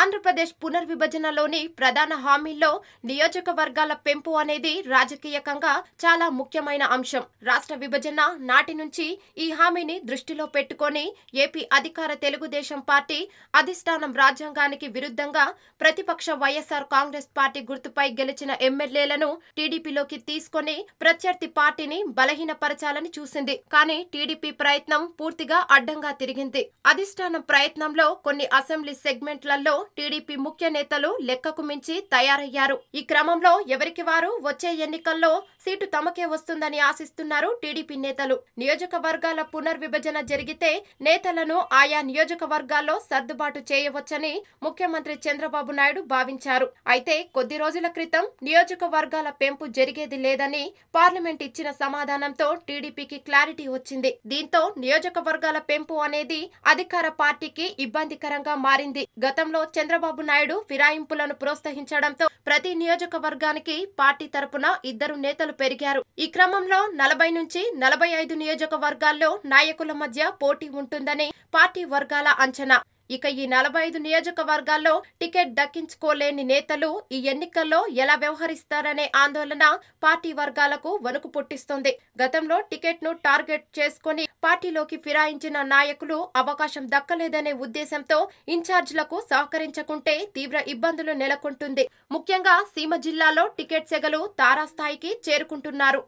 ఆంధ్రప్రదేశ్ పునర్విభజనలోని ప్రధాన హామీల్లో నియోజకవర్గాల పెంపు అనేది రాజకీయకంగా చాలా ముఖ్యమైన అంశం రాష్ట్ర విభజన నాటి నుంచి ఈ హామీని దృష్టిలో పెట్టుకొని ఏపీ అధికార తెలుగుదేశం పార్టీ అధిష్టానం రాజ్యాంగానికి విరుద్ధంగా ప్రతిపక్ష వైఎస్ఆర్ కాంగ్రెస్ పార్టీ గుర్తుపై గెలిచిన ఎమ్మెల్యేలను టీడీపీలోకి తీసుకొని ప్రత్యర్థి పార్టీని బలహీనపరచాలని చూసింది కానీ టీడీపీ ప్రయత్నం పూర్తిగా అడ్డంగా తిరిగింది అధిష్టానం ప్రయత్నంలో కొన్ని అసెంబ్లీ సెగ్మెంట్లలో టీడీపీ ముఖ్య నేతలు లెక్కకు మించి తయారయ్యారు ఈ క్రమంలో ఎవరికి వారు వచ్చే ఎన్నికల్లో సీటు తమకే వస్తుందని ఆశిస్తున్నారు టీడీపీ నేతలు నియోజకవర్గాల పునర్విభజన జరిగితే నేతలను ఆయా నియోజకవర్గాల్లో సర్దుబాటు చేయవచ్చని ముఖ్యమంత్రి చంద్రబాబు నాయుడు భావించారు అయితే కొద్ది రోజుల క్రితం నియోజకవర్గాల పెంపు జరిగేది లేదని పార్లమెంట్ ఇచ్చిన సమాధానంతో టీడీపీకి క్లారిటీ వచ్చింది దీంతో నియోజకవర్గాల పెంపు అనేది అధికార పార్టీకి ఇబ్బందికరంగా మారింది గతంలో చంద్ర చంద్రబాబు నాయుడు ఫిరాయింపులను ప్రోత్సహించడంతో ప్రతి నియోజకవర్గానికి పార్టీ తరపున ఇద్దరు నేతలు పెరిగారు ఈ క్రమంలో నలభై నుంచి నలభై ఐదు నియోజకవర్గాల్లో నాయకుల మధ్య పోటీ ఉంటుందని పార్టీ వర్గాల అంచనా ఇక ఈ నలభై ఐదు నియోజకవర్గాల్లో టికెట్ దక్కించుకోలేని నేతలు ఈ ఎన్నికల్లో ఎలా వ్యవహరిస్తారనే ఆందోళన పార్టీ వర్గాలకు వణుకు పుట్టిస్తుంది గతంలో టికెట్ ను టార్గెట్ చేసుకుని పార్టీలోకి ఫిరాయించిన నాయకులు అవకాశం దక్కలేదనే ఉద్దేశంతో ఇన్ఛార్జ్లకు సహకరించకుంటే తీవ్ర ఇబ్బందులు నెలకొంటుంది ముఖ్యంగా సీమ జిల్లాలో టికెట్ సెగలు తారాస్థాయికి చేరుకుంటున్నారు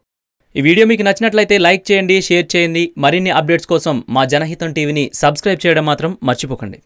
ఈ వీడియో మీకు నచ్చినట్లయితే లైక్ చేయండి షేర్ చేయండి మరిన్ని అప్డేట్స్ కోసం మా జనహితం టీవీని సబ్స్క్రైబ్ చేయడం మాత్రం మర్చిపోకండి